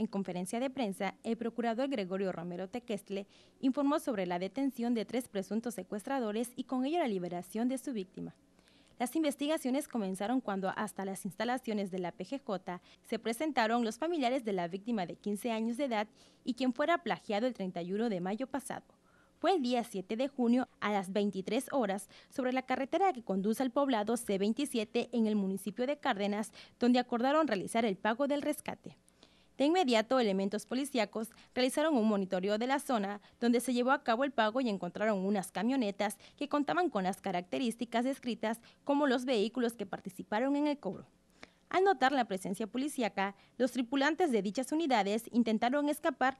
En conferencia de prensa, el procurador Gregorio Romero Tequestle informó sobre la detención de tres presuntos secuestradores y con ello la liberación de su víctima. Las investigaciones comenzaron cuando hasta las instalaciones de la PGJ se presentaron los familiares de la víctima de 15 años de edad y quien fuera plagiado el 31 de mayo pasado. Fue el día 7 de junio a las 23 horas sobre la carretera que conduce al poblado C27 en el municipio de Cárdenas, donde acordaron realizar el pago del rescate. De inmediato, elementos policíacos realizaron un monitoreo de la zona donde se llevó a cabo el pago y encontraron unas camionetas que contaban con las características descritas como los vehículos que participaron en el cobro. Al notar la presencia policíaca, los tripulantes de dichas unidades intentaron escapar,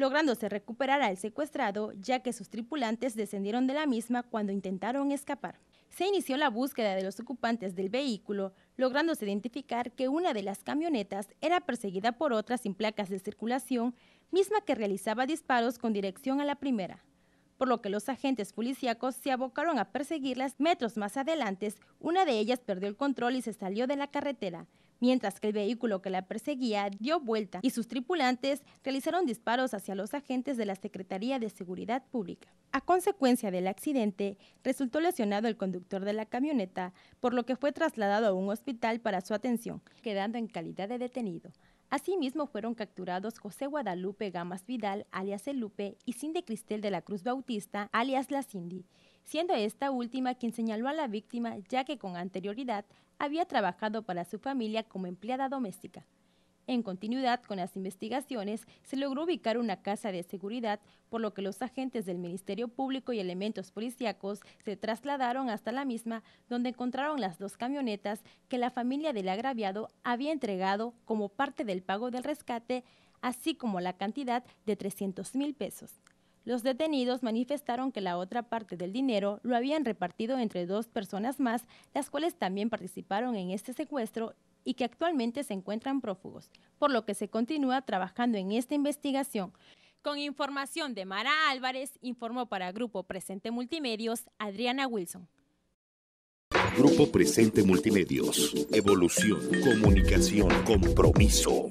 lográndose recuperar al secuestrado ya que sus tripulantes descendieron de la misma cuando intentaron escapar. Se inició la búsqueda de los ocupantes del vehículo, lográndose identificar que una de las camionetas era perseguida por otra sin placas de circulación, misma que realizaba disparos con dirección a la primera por lo que los agentes policíacos se abocaron a perseguirlas metros más adelante. Una de ellas perdió el control y se salió de la carretera, mientras que el vehículo que la perseguía dio vuelta y sus tripulantes realizaron disparos hacia los agentes de la Secretaría de Seguridad Pública. A consecuencia del accidente, resultó lesionado el conductor de la camioneta, por lo que fue trasladado a un hospital para su atención, quedando en calidad de detenido. Asimismo fueron capturados José Guadalupe Gamas Vidal, alias El Lupe, y Cindy Cristel de la Cruz Bautista, alias La Cindy, siendo esta última quien señaló a la víctima ya que con anterioridad había trabajado para su familia como empleada doméstica. En continuidad con las investigaciones, se logró ubicar una casa de seguridad, por lo que los agentes del Ministerio Público y elementos policiacos se trasladaron hasta la misma, donde encontraron las dos camionetas que la familia del agraviado había entregado como parte del pago del rescate, así como la cantidad de 300 mil pesos. Los detenidos manifestaron que la otra parte del dinero lo habían repartido entre dos personas más, las cuales también participaron en este secuestro y que actualmente se encuentran prófugos, por lo que se continúa trabajando en esta investigación. Con información de Mara Álvarez, informó para Grupo Presente Multimedios Adriana Wilson. Grupo Presente Multimedios. Evolución, comunicación, compromiso.